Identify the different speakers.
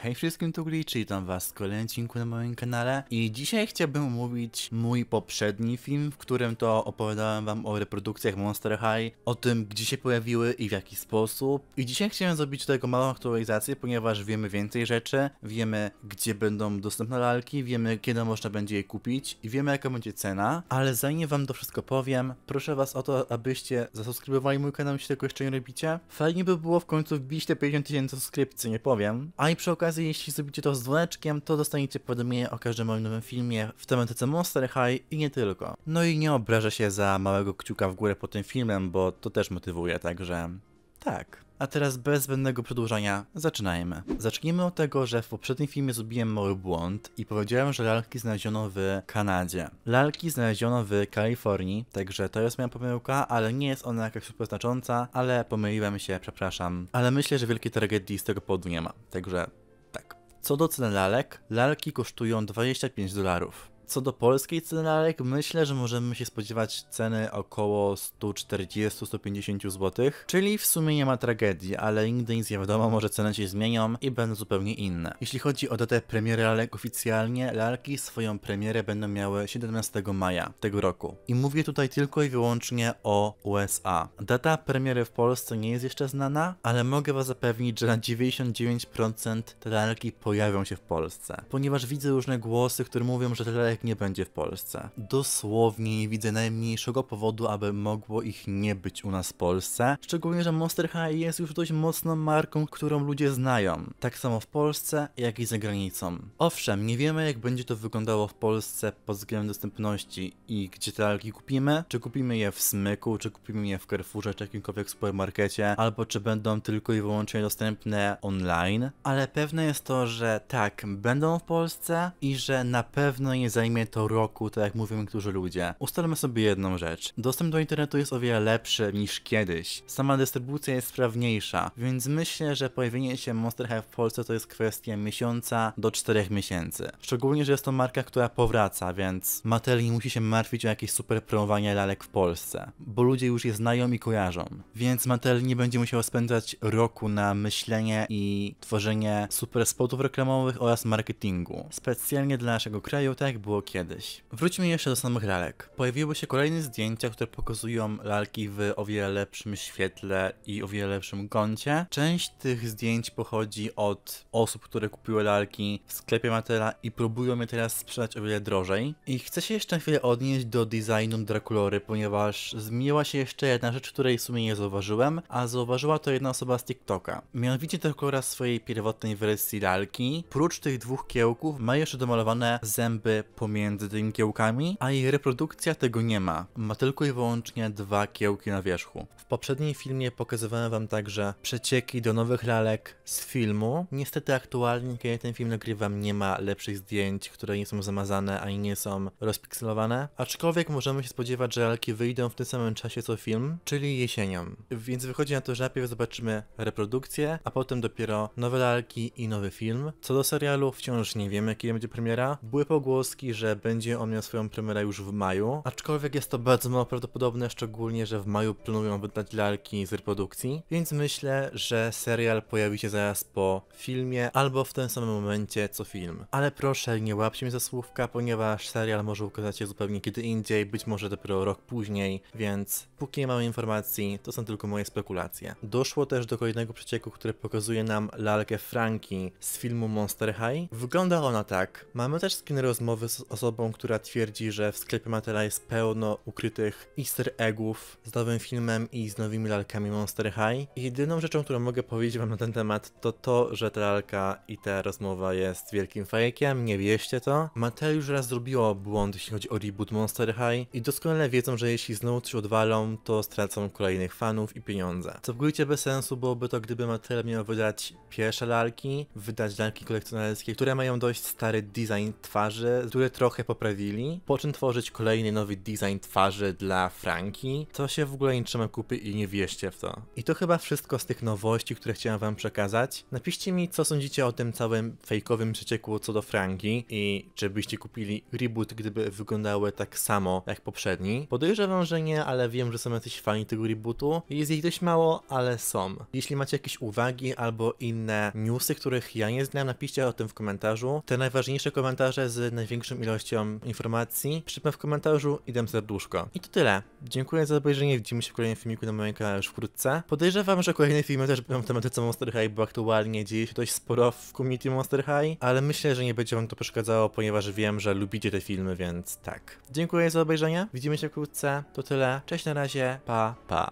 Speaker 1: Hej wszystkim, tu czyli witam was w kolejnym odcinku na moim kanale i dzisiaj chciałbym omówić mój poprzedni film, w którym to opowiadałem wam o reprodukcjach Monster High, o tym gdzie się pojawiły i w jaki sposób. I dzisiaj chciałem zrobić tego małą aktualizację, ponieważ wiemy więcej rzeczy, wiemy gdzie będą dostępne lalki, wiemy kiedy można będzie je kupić i wiemy jaka będzie cena, ale zanim wam to wszystko powiem, proszę was o to, abyście zasubskrybowali mój kanał, jeśli tego jeszcze nie robicie. Fajnie by było w końcu wbić te 50 tysięcy subskrypcji, nie powiem. A i przy okazji okazji, jeśli zrobicie to z dzwoneczkiem, to dostaniecie powiadomienie o każdym moim nowym filmie w tematyce Monster High i nie tylko. No i nie obrażę się za małego kciuka w górę po tym filmem, bo to też motywuje, także tak. A teraz bez zbędnego przedłużania zaczynajmy. Zacznijmy od tego, że w poprzednim filmie zrobiłem mały błąd i powiedziałem, że lalki znaleziono w Kanadzie. Lalki znaleziono w Kalifornii, także to jest moja pomyłka, ale nie jest ona jakaś super znacząca, ale pomyliłem się, przepraszam. Ale myślę, że wielkiej tragedii z tego powodu nie ma, także co do cen lalek, lalki kosztują 25 dolarów. Co do polskiej ceny lalek, myślę, że możemy się spodziewać ceny około 140-150 zł, czyli w sumie nie ma tragedii, ale nigdy nic nie wiadomo, może ceny się zmienią i będą zupełnie inne. Jeśli chodzi o datę premiery lalek oficjalnie, lalki swoją premierę będą miały 17 maja tego roku. I mówię tutaj tylko i wyłącznie o USA. Data premiery w Polsce nie jest jeszcze znana, ale mogę Was zapewnić, że na 99% te lalki pojawią się w Polsce. Ponieważ widzę różne głosy, które mówią, że te lalek jak nie będzie w Polsce. Dosłownie nie widzę najmniejszego powodu, aby mogło ich nie być u nas w Polsce. Szczególnie, że Monster High jest już dość mocną marką, którą ludzie znają. Tak samo w Polsce, jak i za granicą. Owszem, nie wiemy jak będzie to wyglądało w Polsce pod względem dostępności i gdzie te algi kupimy. Czy kupimy je w Smyku, czy kupimy je w Carrefourze, czy jakimkolwiek supermarkecie, albo czy będą tylko i wyłącznie dostępne online. Ale pewne jest to, że tak, będą w Polsce i że na pewno nie zajmą zajmie to roku, tak jak mówią niektórzy ludzie. Ustalmy sobie jedną rzecz. Dostęp do internetu jest o wiele lepszy niż kiedyś. Sama dystrybucja jest sprawniejsza, więc myślę, że pojawienie się Monster High w Polsce to jest kwestia miesiąca do czterech miesięcy. Szczególnie, że jest to marka, która powraca, więc Mattel nie musi się martwić o jakieś super promowanie lalek w Polsce, bo ludzie już je znają i kojarzą. Więc Mattel nie będzie musiał spędzać roku na myślenie i tworzenie super spotów reklamowych oraz marketingu. Specjalnie dla naszego kraju, tak jak było było kiedyś. Wróćmy jeszcze do samych lalek. Pojawiły się kolejne zdjęcia, które pokazują lalki w o wiele lepszym świetle i o wiele lepszym kącie. Część tych zdjęć pochodzi od osób, które kupiły lalki w sklepie Matela i próbują je teraz sprzedać o wiele drożej. I chcę się jeszcze na chwilę odnieść do designu Draculory, ponieważ zmieniła się jeszcze jedna rzecz, której w sumie nie zauważyłem, a zauważyła to jedna osoba z TikToka. Mianowicie Draculora w swojej pierwotnej wersji lalki, prócz tych dwóch kiełków ma jeszcze domalowane zęby po pomiędzy tymi kiełkami, a jej reprodukcja tego nie ma. Ma tylko i wyłącznie dwa kiełki na wierzchu. W poprzednim filmie pokazywałem wam także przecieki do nowych lalek z filmu. Niestety aktualnie, kiedy ten film nagrywam, nie ma lepszych zdjęć, które nie są zamazane ani nie są rozpikselowane. Aczkolwiek możemy się spodziewać, że lalki wyjdą w tym samym czasie co film, czyli jesienią. Więc wychodzi na to, że najpierw zobaczymy reprodukcję, a potem dopiero nowe lalki i nowy film. Co do serialu, wciąż nie wiemy, kiedy będzie premiera. Były pogłoski, że będzie on miał swoją premierę już w maju, aczkolwiek jest to bardzo mało prawdopodobne, szczególnie, że w maju planują wydać lalki z reprodukcji, więc myślę, że serial pojawi się zaraz po filmie albo w tym samym momencie co film. Ale proszę, nie łapcie mnie za słówka, ponieważ serial może ukazać się zupełnie kiedy indziej, być może dopiero rok później, więc póki nie mamy informacji, to są tylko moje spekulacje. Doszło też do kolejnego przecieku, który pokazuje nam lalkę Franki z filmu Monster High. Wygląda ona tak. Mamy też skin rozmowy z osobą, która twierdzi, że w sklepie Matela jest pełno ukrytych easter eggów z nowym filmem i z nowymi lalkami Monster High. I jedyną rzeczą, którą mogę powiedzieć wam na ten temat, to to, że ta lalka i ta rozmowa jest wielkim fajkiem, nie wieście to. Mattel już raz zrobiło błąd, jeśli chodzi o reboot Monster High i doskonale wiedzą, że jeśli znowu coś odwalą, to stracą kolejnych fanów i pieniądze. Co Całkowicie bez sensu byłoby to, gdyby Mattel miał wydać pierwsze lalki, wydać lalki kolekcjonerskie, które mają dość stary design twarzy, które trochę poprawili, po czym tworzyć kolejny nowy design twarzy dla Franki, to się w ogóle nie trzyma kupy i nie wierzcie w to. I to chyba wszystko z tych nowości, które chciałem wam przekazać. Napiszcie mi, co sądzicie o tym całym fejkowym przecieku co do Franki i czy byście kupili reboot, gdyby wyglądały tak samo jak poprzedni. Podejrzewam, że nie, ale wiem, że są jacyś fani tego rebootu. Jest ich dość mało, ale są. Jeśli macie jakieś uwagi albo inne newsy, których ja nie znam, napiszcie o tym w komentarzu. Te najważniejsze komentarze z największym ilością informacji. Przypnę w komentarzu i dam serduszko. I to tyle. Dziękuję za obejrzenie, widzimy się w kolejnym filmiku na moim kanale już wkrótce. Podejrzewam, że kolejne filmy też będą w tematyce Monster High, bo aktualnie dzieje się dość sporo w community Monster High, ale myślę, że nie będzie wam to przeszkadzało, ponieważ wiem, że lubicie te filmy, więc tak. Dziękuję za obejrzenie, widzimy się wkrótce, to tyle, cześć na razie, pa, pa.